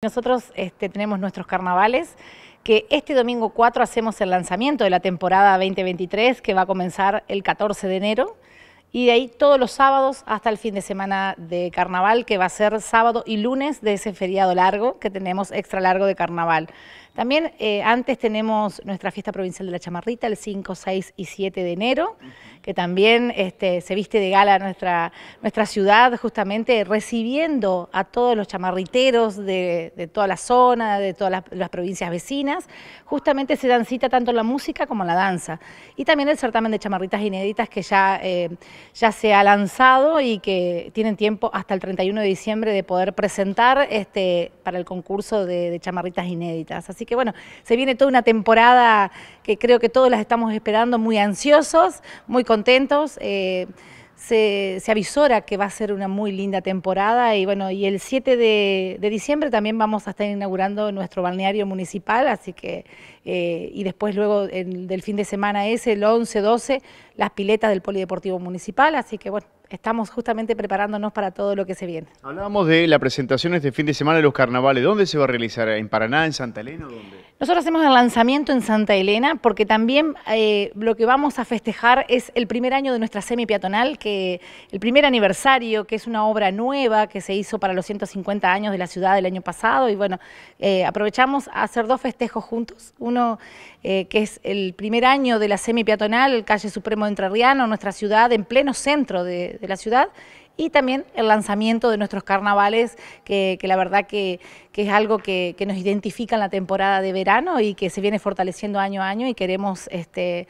Nosotros este, tenemos nuestros carnavales, que este domingo 4 hacemos el lanzamiento de la temporada 2023, que va a comenzar el 14 de enero y de ahí todos los sábados hasta el fin de semana de carnaval, que va a ser sábado y lunes de ese feriado largo que tenemos extra largo de carnaval. También eh, antes tenemos nuestra fiesta provincial de la chamarrita el 5, 6 y 7 de enero, que también este, se viste de gala nuestra, nuestra ciudad, justamente recibiendo a todos los chamarriteros de, toda la zona, de todas las, provincias vecinas. Justamente se dan cita tanto la música como la danza. Y también el certamen de chamarritas inéditas que ya... Eh, ya se ha lanzado y que tienen tiempo hasta el 31 de diciembre de poder presentar este, para el concurso de, chamarritas inéditas. Así que bueno, se viene toda una temporada que creo que todos las estamos esperando, muy ansiosos, muy contentos. Eh, se, avisora que va a ser una muy linda temporada y bueno, y el 7 de, diciembre también vamos a estar inaugurando nuestro balneario municipal, así que, eh, y después luego del fin de semana ese, el 11-12, las piletas del Polideportivo Municipal, así que bueno, estamos justamente preparándonos para todo lo que se viene. Hablábamos de la presentación este fin de semana de los carnavales. ¿Dónde se va a realizar? ¿En Paraná, en Santa Elena dónde? Nosotros hacemos el lanzamiento en Santa Elena porque también eh, lo que vamos a festejar es el primer año de nuestra semi peatonal, que el primer aniversario, que es una obra nueva que se hizo para los 150 años de la ciudad del año pasado. Y bueno, eh, aprovechamos a hacer dos festejos juntos. Uno eh, que es el primer año de la semi peatonal, calle Supremo de Entrerriano, nuestra ciudad en pleno centro de, de, la ciudad y también el lanzamiento de nuestros carnavales, que, la verdad que, es algo que, que, nos identifica en la temporada de verano y que se viene fortaleciendo año a año y queremos este,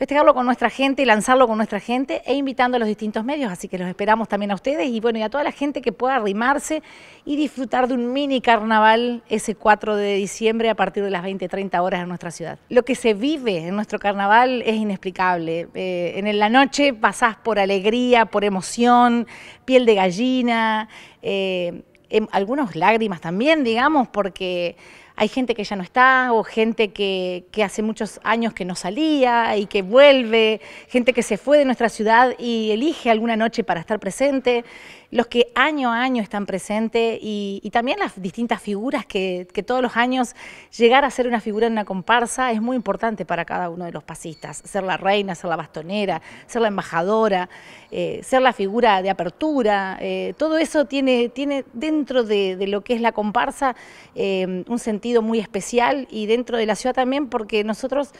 festejarlo con nuestra gente y lanzarlo con nuestra gente e invitando a los distintos medios. Así que los esperamos también a ustedes y bueno, y a toda la gente que pueda arrimarse y disfrutar de un mini carnaval ese 4 de diciembre a partir de las 20-30 horas en nuestra ciudad. Lo que se vive en nuestro carnaval es inexplicable. Eh, en la noche pasás por alegría, por emoción, piel de gallina, eh, em, algunos lágrimas también, digamos, porque hay gente que ya no está o gente que, hace muchos años que no salía y que vuelve, gente que se fue de nuestra ciudad y elige alguna noche para estar presente, los que año a año están presentes y, también las distintas figuras que, todos los años llegar a ser una figura en una comparsa es muy importante para cada uno de los pasistas, ser la reina, ser la bastonera, ser la embajadora, eh, ser la figura de apertura, eh, todo eso tiene, tiene dentro de, lo que es la comparsa eh, un sentido muy especial y dentro de la ciudad también porque nosotros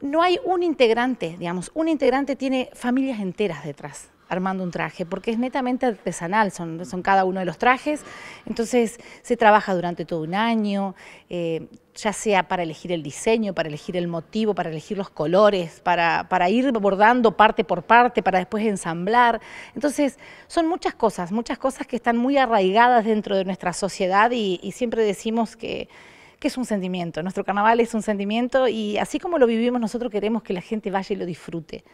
no hay un integrante, digamos, un integrante tiene familias enteras detrás armando un traje, porque es netamente artesanal, son, cada uno de los trajes, entonces se trabaja durante todo un año, eh, ya sea para elegir el diseño, para elegir el motivo, para elegir los colores, para, ir bordando parte por parte, para después ensamblar. Entonces, son muchas cosas, muchas cosas que están muy arraigadas dentro de nuestra sociedad y, siempre decimos que, que es un sentimiento, nuestro carnaval es un sentimiento y así como lo vivimos nosotros queremos que la gente vaya y lo disfrute.